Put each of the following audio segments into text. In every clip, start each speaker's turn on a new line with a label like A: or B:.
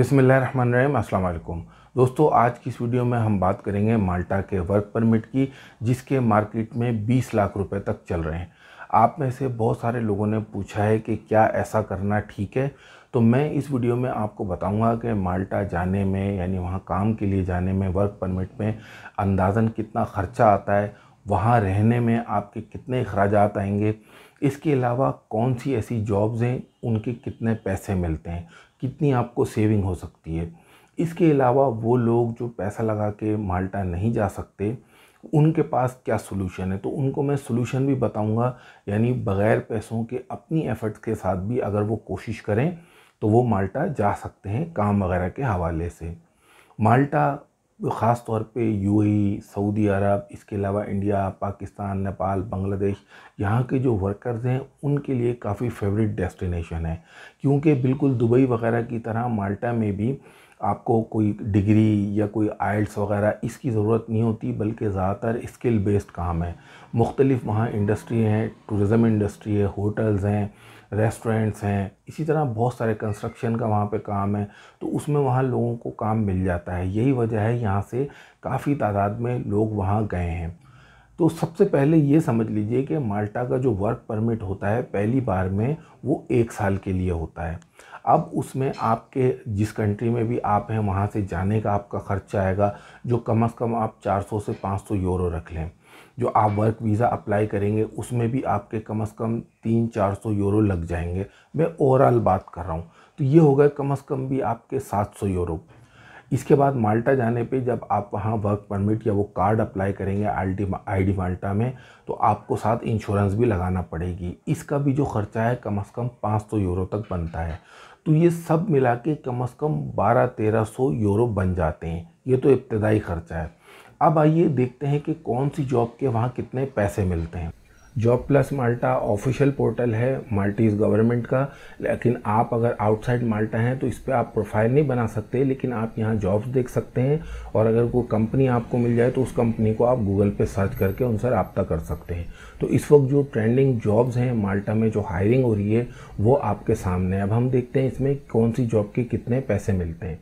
A: अस्सलाम वालेकुम दोस्तों आज की इस वीडियो में हम बात करेंगे माल्टा के वर्क परमिट की जिसके मार्केट में 20 लाख रुपए तक चल रहे हैं आप में से बहुत सारे लोगों ने पूछा है कि क्या ऐसा करना ठीक है तो मैं इस वीडियो में आपको बताऊंगा कि माल्टा जाने में यानी वहाँ काम के लिए जाने में वर्क परमिट में अंदाज़न कितना ख़र्चा आता है वहाँ रहने में आपके कितने अखराज आएंगे इसके अलावा कौन सी ऐसी जॉब्स हैं उनके कितने पैसे मिलते हैं कितनी आपको सेविंग हो सकती है इसके अलावा वो लोग जो पैसा लगा के माल्टा नहीं जा सकते उनके पास क्या सोल्यूशन है तो उनको मैं सोल्यूशन भी बताऊंगा यानी बग़ैर पैसों के अपनी एफ़र्ट्स के साथ भी अगर वो कोशिश करें तो वो माल्टा जा सकते हैं काम वगैरह के हवाले से माल्टा ख़ास तौर पे यूएई, सऊदी अरब इसके अलावा इंडिया पाकिस्तान नेपाल बांग्लादेश यहाँ के जो वर्कर्स हैं उनके लिए काफ़ी फेवरेट डेस्टिनेशन है क्योंकि बिल्कुल दुबई वगैरह की तरह माल्टा में भी आपको कोई डिग्री या कोई आइल्स वगैरह इसकी ज़रूरत नहीं होती बल्कि ज़्यादातर स्किल बेस्ड काम है मुख्तलिफ़ वहाँ इंडस्ट्री हैं टूरिज़म इंडस्ट्री है होटल्स हैं रेस्टोरेंट्स हैं इसी तरह बहुत सारे कंस्ट्रक्शन का वहाँ पे काम है तो उसमें वहाँ लोगों को काम मिल जाता है यही वजह है यहाँ से काफ़ी तादाद में लोग वहाँ गए हैं तो सबसे पहले ये समझ लीजिए कि माल्टा का जो वर्क परमिट होता है पहली बार में वो एक साल के लिए होता है अब उसमें आपके जिस कंट्री में भी आप हैं वहाँ से जाने का आपका खर्चा आएगा जो कम अज़ कम आप 400 से 500 यूरो रख लें जो आप वर्क वीज़ा अप्लाई करेंगे उसमें भी आपके कम से कम तीन चार सौ यूरो लग जाएंगे मैं ओवरऑल बात कर रहा हूँ तो ये हो गए कम से कम भी आपके सात सौ यूरो इसके बाद माल्टा जाने पे जब आप वहाँ वर्क परमिट या वो कार्ड अप्लाई करेंगे आई डी माल्टा में तो आपको साथ इंश्योरेंस भी लगाना पड़ेगी इसका भी जो ख़र्चा है कम से कम पाँच सौ यूरो तक बनता है तो ये सब मिला के कम से कम बारह तेरह सौ यूरो बन जाते हैं ये तो इब्तदाई ख़र्चा है अब आइए देखते हैं कि कौन सी जॉब के वहाँ कितने पैसे मिलते हैं job plus Malta official portal है माल्टीज गवर्नमेंट का लेकिन आप अगर आउटसाइड माल्टा हैं तो इस पर आप प्रोफाइल नहीं बना सकते लेकिन आप यहाँ जॉब्स देख सकते हैं और अगर कोई कंपनी आपको मिल जाए तो उस कंपनी को आप गूगल पे सर्च करके उनसे रबता कर सकते हैं तो इस वक्त जो ट्रेंडिंग जॉब्स हैं माल्टा में जो हायरिंग हो रही है वो आपके सामने अब हम देखते हैं इसमें कौन सी जॉब के कितने पैसे मिलते हैं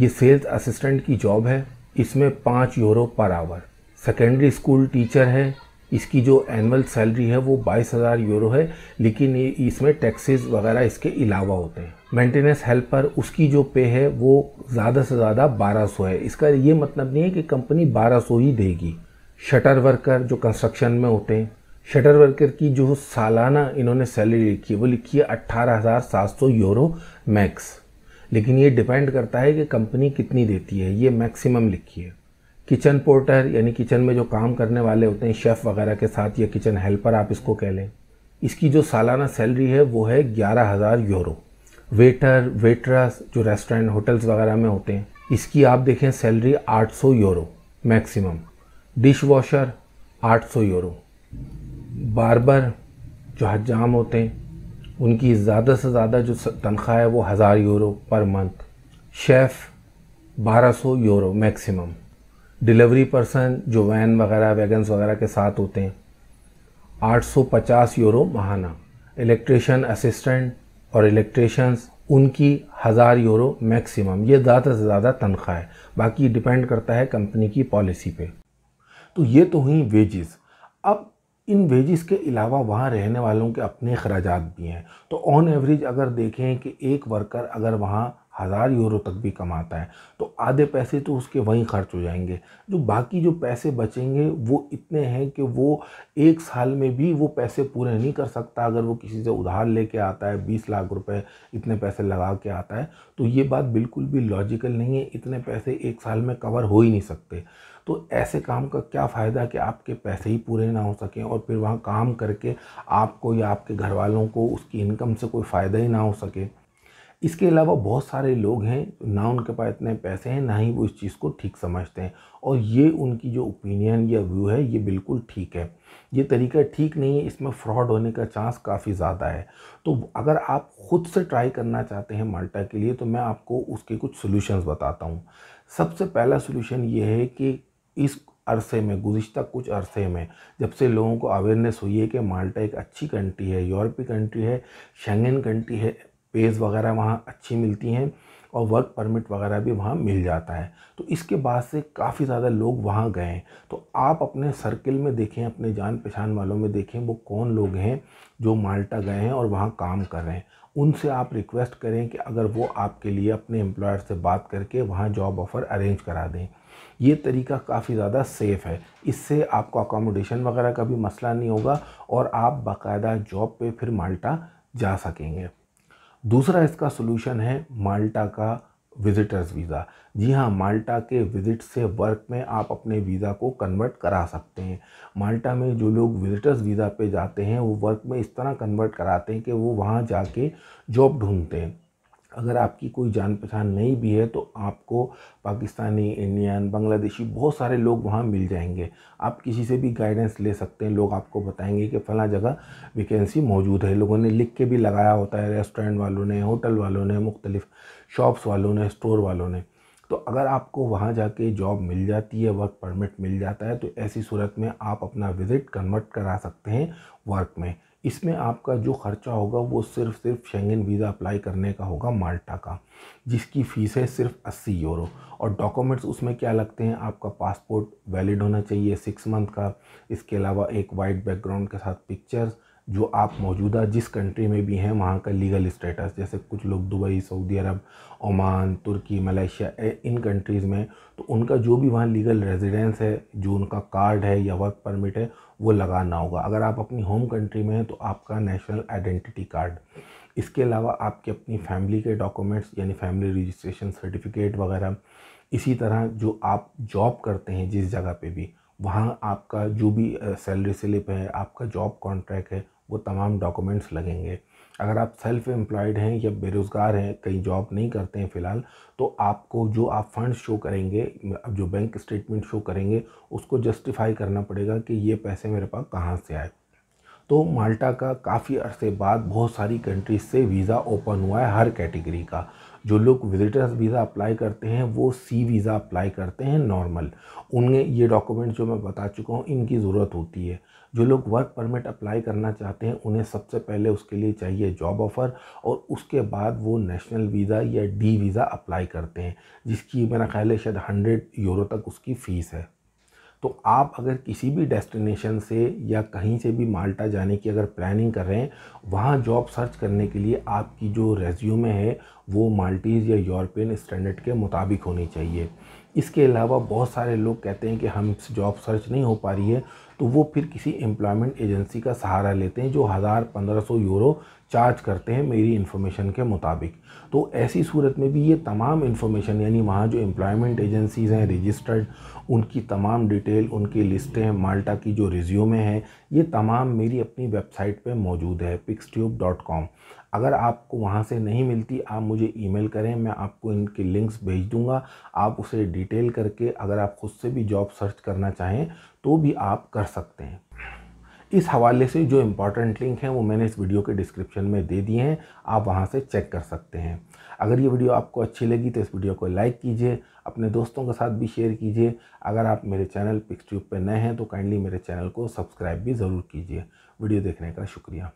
A: ये सेल्स असिस्टेंट की जॉब है इसमें पाँच euro per hour secondary school teacher है इसकी जो एनुअल सैलरी है वो बाईस हज़ार यूरो है लेकिन इसमें टैक्सेस वगैरह इसके अलावा होते हैं मेंटेनेंस हेल्पर उसकी जो पे है वो ज़्यादा से ज़्यादा बारह सौ है इसका ये मतलब नहीं है कि कंपनी बारह सौ ही देगी शटर वर्कर जो कंस्ट्रक्शन में होते हैं शटर वर्कर की जो सालाना इन्होंने सैलरी लिखी है वो लिखी है अट्ठारह हज़ार सात सौ यूरो मैक्स लेकिन ये डिपेंड करता है कि कंपनी कितनी देती है ये मैक्सिमम लिखी है किचन पोर्टर यानी किचन में जो काम करने वाले होते हैं शेफ़ वगैरह के साथ या किचन हेल्पर आप इसको कह लें इसकी जो सालाना सैलरी है वो है ग्यारह हज़ार यूरो वेटर वेटरस जो रेस्टोरेंट होटल्स वगैरह में होते हैं इसकी आप देखें salary 800 euro maximum dish washer सौ यूरो बारबर जो हजाम होते हैं उनकी ज़्यादा से ज़्यादा जो तनख्वाह है वो हज़ार यूरो पर मंथ शेफ़ बारह सौ यूरो मैक्सिमम डिलीवरी पर्सन जो वैन वगैरह वैगन्स वगैरह के साथ होते हैं आठ सौ पचास यूरो महाना इलेक्ट्रिशन असिस्टेंट और इलेक्ट्रिशंस उनकी हज़ार यूरो मैक्सिमम ये ज़्यादा से ज़्यादा तनख्वाह है बाकी डिपेंड करता है कंपनी की पॉलिसी पे तो ये तो हुई वेजेस अब इन वेजिस के अलावा वहाँ रहने वालों के अपने अखराज भी हैं तो ऑन एवरेज अगर देखें कि एक वर्कर अगर वहाँ हज़ार यूरो तक भी कमाता है तो आधे पैसे तो उसके वहीं खर्च हो जाएंगे जो बाकी जो पैसे बचेंगे वो इतने हैं कि वो एक साल में भी वो पैसे पूरे नहीं कर सकता अगर वो किसी से उधार लेके आता है बीस लाख रुपए इतने पैसे लगा के आता है तो ये बात बिल्कुल भी लॉजिकल नहीं है इतने पैसे एक साल में कवर हो ही नहीं सकते तो ऐसे काम का क्या फ़ायदा कि आपके पैसे ही पूरे ना हो सकें और फिर वहाँ काम करके आपको या आपके घर वालों को उसकी इनकम से कोई फ़ायदा ही ना हो सके इसके अलावा बहुत सारे लोग हैं ना उनके पास इतने पैसे हैं ना ही वो इस चीज़ को ठीक समझते हैं और ये उनकी जो ओपिनियन या व्यू है ये बिल्कुल ठीक है ये तरीका ठीक नहीं है इसमें फ्रॉड होने का चांस काफ़ी ज़्यादा है तो अगर आप ख़ुद से ट्राई करना चाहते हैं माल्टा के लिए तो मैं आपको उसके कुछ सोल्यूशन बताता हूँ सबसे पहला सोल्यूशन ये है कि इस अरसे में गुज्त कुछ अरसे में जब से लोगों को अवेयरनेस हुई है कि माल्टा एक अच्छी कंट्री है यूरोपीय कंट्री है शेंगेन कंट्री है पेज वगैरह वहाँ अच्छी मिलती हैं और वर्क परमिट वगैरह भी वहाँ मिल जाता है तो इसके बाद से काफ़ी ज़्यादा लोग वहाँ गए तो आप अपने सर्किल में देखें अपने जान पहचान वालों में देखें वो कौन लोग हैं जो माल्टा गए हैं और वहाँ काम कर रहे हैं उनसे आप रिक्वेस्ट करें कि अगर वो आपके लिए अपने एम्प्लॉयर से बात करके वहाँ जॉब ऑफ़र अरेंज करा दें ये तरीका काफ़ी ज़्यादा सेफ़ है इससे आपको अकोमोडेशन वगैरह का भी मसला नहीं होगा और आप बाकायदा जॉब पे फिर माल्टा जा सकेंगे दूसरा इसका सोल्यूशन है माल्टा का विज़िटर्स वीज़ा जी हाँ माल्टा के विज़िट से वर्क में आप अपने वीज़ा को कन्वर्ट करा सकते हैं माल्टा में जो लोग विज़िटर्स वीज़ा पे जाते हैं वो वर्क में इस तरह कन्वर्ट कराते हैं कि वो वहाँ जाके जॉब ढूंढते हैं अगर आपकी कोई जान पहचान नहीं भी है तो आपको पाकिस्तानी इंडियन बांग्लादेशी बहुत सारे लोग वहाँ मिल जाएंगे आप किसी से भी गाइडेंस ले सकते हैं लोग आपको बताएंगे कि फ़ला जगह वैकेंसी मौजूद है लोगों ने लिख के भी लगाया होता है रेस्टोरेंट वालों ने होटल वालों ने मुख्तलिफ शॉप्स वालों ने स्टोर वालों ने तो अगर आपको वहाँ जाके जॉब मिल जाती है वर्क परमिट मिल जाता है तो ऐसी सूरत में आप अपना विज़िट कन्वर्ट करा सकते हैं वर्क में इसमें आपका जो खर्चा होगा वो सिर्फ सिर्फ शेंगन वीज़ा अप्लाई करने का होगा माल्टा का जिसकी फ़ीस है सिर्फ अस्सी यूरो और डॉक्यूमेंट्स उसमें क्या लगते हैं आपका पासपोर्ट वैलिड होना चाहिए सिक्स मंथ का इसके अलावा एक वाइट बैकग्राउंड के साथ पिक्चर्स जो आप मौजूदा जिस कंट्री में भी हैं वहाँ का लीगल स्टेटस जैसे कुछ लोग दुबई सऊदी अरब ओमान तुर्की मलेशिया इन कंट्रीज़ में तो उनका जो भी वहाँ लीगल रेजिडेंस है जो उनका कार्ड है या वर्क परमिट है वो लगाना होगा अगर आप अपनी होम कंट्री में हैं तो आपका नेशनल आइडेंटिटी कार्ड इसके अलावा आपकी अपनी फैमिली के डॉक्यूमेंट्स यानी फैमिली रजिस्ट्रेशन सर्टिफिकेट वगैरह इसी तरह जो आप जॉब करते हैं जिस जगह पे भी वहाँ आपका जो भी सैलरी स्लिप है आपका जॉब कॉन्ट्रैक्ट है वो तमाम डॉक्यूमेंट्स लगेंगे अगर आप सेल्फ एम्प्लॉयड हैं या बेरोज़गार हैं कहीं जॉब नहीं करते हैं फ़िलहाल तो आपको जो आप फंड शो करेंगे अब जो बैंक स्टेटमेंट शो करेंगे उसको जस्टिफाई करना पड़ेगा कि ये पैसे मेरे पास कहाँ से आए तो माल्टा का काफ़ी अरसे बाद बहुत सारी कंट्रीज से वीज़ा ओपन हुआ है हर कैटेगरी का जो लोग विजिटर्स वीज़ा अप्लाई करते हैं वो सी वीज़ा अप्लाई करते हैं नॉर्मल उनमें ये डॉक्यूमेंट जो मैं बता चुका हूँ इनकी ज़रूरत होती है जो लोग वर्क परमिट अप्लाई करना चाहते हैं उन्हें सबसे पहले उसके लिए चाहिए जॉब ऑफ़र और उसके बाद वो नेशनल वीज़ा या डी वीज़ा अप्लाई करते हैं जिसकी मेरा ख्याल है शायद हंड्रेड यूरो तक उसकी फ़ीस है तो आप अगर किसी भी डेस्टिनेशन से या कहीं से भी माल्टा जाने की अगर प्लानिंग कर रहे हैं वहाँ जॉब सर्च करने के लिए आपकी जो रेज्यूमे है वो माल्टीज़ या यूरोपियन स्टैंडर्ड के मुताबिक होनी चाहिए इसके अलावा बहुत सारे लोग कहते हैं कि हम जॉब सर्च नहीं हो पा रही है तो वो फिर किसी एम्प्लॉयमेंट एजेंसी का सहारा लेते हैं जो हज़ार पंद्रह सौ यूरो चार्ज करते हैं मेरी इन्फॉर्मेशन के मुताबिक तो ऐसी सूरत में भी ये तमाम इन्फॉर्मेशन यानी वहाँ जो एम्प्लॉयमेंट एजेंसीज़ हैं रजिस्टर्ड उनकी तमाम डिटेल उनकी लिस्टें हैं माल्टा की जो रिज्यूमे हैं ये तमाम मेरी अपनी वेबसाइट पे मौजूद है पिक्स अगर आपको वहाँ से नहीं मिलती आप मुझे ईमेल करें मैं आपको इनके लिंक्स भेज दूँगा आप उसे डिटेल करके अगर आप खुद से भी जॉब सर्च करना चाहें तो भी आप कर सकते हैं इस हवाले से जो इम्पॉर्टेंट लिंक हैं वो मैंने इस वीडियो के डिस्क्रिप्शन में दे दिए हैं आप वहाँ से चेक कर सकते हैं अगर ये वीडियो आपको अच्छी लगी तो इस वीडियो को लाइक कीजिए अपने दोस्तों के साथ भी शेयर कीजिए अगर आप मेरे चैनल पिक्स ट्यूब पर नए हैं तो काइंडली मेरे चैनल को सब्सक्राइब भी ज़रूर कीजिए वीडियो देखने का शुक्रिया